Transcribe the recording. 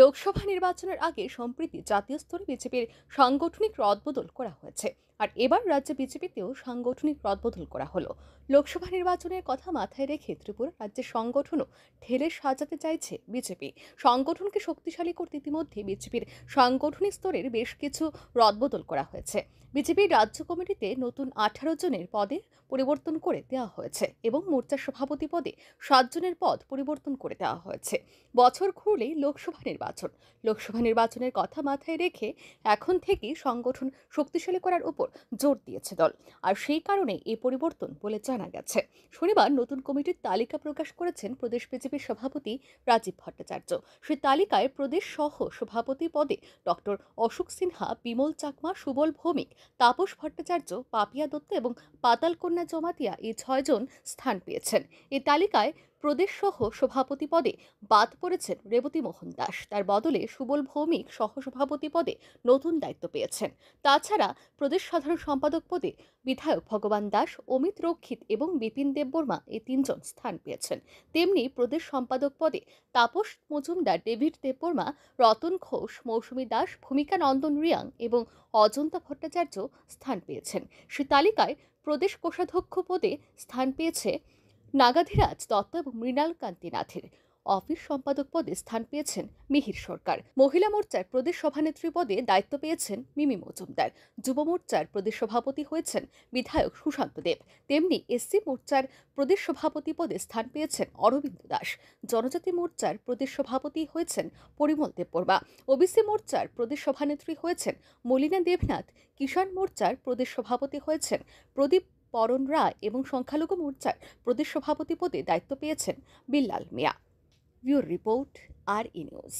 লোকসভা নির্বাচনের আগে সম্প্রতি জাতীয় স্তরে বিজেপির সাংগঠনিক রদবদল করা হয়েছে আর এবার রাজ্যে বিজেপিতেও সাংগঠনিক রদবদল করা হলো লোকসভা নির্বাচনের কথা মাথায় রেখে ত্রিপুরা রাজ্যের সংগঠনও ঠেলে সাজাতে চাইছে বিজেপি সংগঠনকে শক্তিশালী করতে ইতিমধ্যে বিজেপির সাংগঠনিক স্তরের বেশ কিছু রদবদল করা হয়েছে বিজেপির রাজ্য কমিটিতে নতুন আঠারো জনের পদে পরিবর্তন করে দেওয়া হয়েছে এবং মোর্চা সভাপতি পদে সাতজনের পদ পরিবর্তন করে দেওয়া হয়েছে বছর ঘুরলে লোকসভা নির্বাচন লোকসভা নির্বাচনের কথা মাথায় রেখে এখন থেকেই সংগঠন শক্তিশালী করার উপর জোর দিয়েছে দল আর সেই কারণে এ পরিবর্তন বলে জানা গেছে শনিবার নতুন কমিটির তালিকা প্রকাশ করেছেন প্রদেশ বিজেপির সভাপতি রাজীব ভট্টাচার্য সেই তালিকায় প্রদেশ সহ সভাপতি পদে ডক্টর অশোক সিনহা বিমল চাকমা সুবল ভৌমিক তাপস ভট্টাচার্য পাপিয়া দত্ত এবং পাতালকন্যা জমাতিয়া এই ছয়জন স্থান পেয়েছেন এই তালিকায় প্রদেশ সহ সভাপতি পদে বাদ পড়েছেন রেবতী মোহন দাস তার বদলে সুবল ভৌমিক সহ সভাপতি পদে নতুন দায়িত্ব পেয়েছেন তাছাড়া প্রদেশ সাধারণ সম্পাদক পদে বিধায়ক ভগবান দাস অমিত রক্ষিত এবং বিপিন দেববর্মা এই তিনজন স্থান পেয়েছেন তেমনি প্রদেশ সম্পাদক পদে তাপস মজুমদার ডেভিড দেববর্মা রতন ঘোষ মৌসুমী দাস ভূমিকা নন্দন রিয়াং এবং অজন্তা ভট্টাচার্য স্থান পেয়েছেন সে তালিকায় প্রদেশ কোষাধ্যক্ষ পদে স্থান পেয়েছে নাগাধিরাজ দত্ত এবং মৃণাল কান্তি নাথের অফিস সম্পাদক পদে স্থান পেয়েছেন মিহির সরকার মহিলা মোর্চার প্রদেশ সভানেত্রী পদে দায়িত্ব পেয়েছেন মিমি মজুমদার যুব মোর্চার প্রদেশ সভাপতি হয়েছেন বিধায়ক সুশান্ত দেব তেমনি এসসি মোর্চার প্রদেশ সভাপতি পদে স্থান পেয়েছেন অরবিন্দ দাস জনজাতি মোর্চার প্রদেশ সভাপতি হয়েছেন পরিমল দেববর্মা ওবিসি মোর্চার প্রদেশ সভানেত্রী হয়েছেন মলিনা দেবনাথ কিষাণ মোর্চার প্রদেশ সভাপতি হয়েছেন প্রদীপ পরন রায় এবং সংখ্যালঘু মোর্চার প্রদেশ সভাপতি পদে দায়িত্ব পেয়েছেন বিল্লাল মিয়া ভিউর রিপোর্ট আর ই নিউজ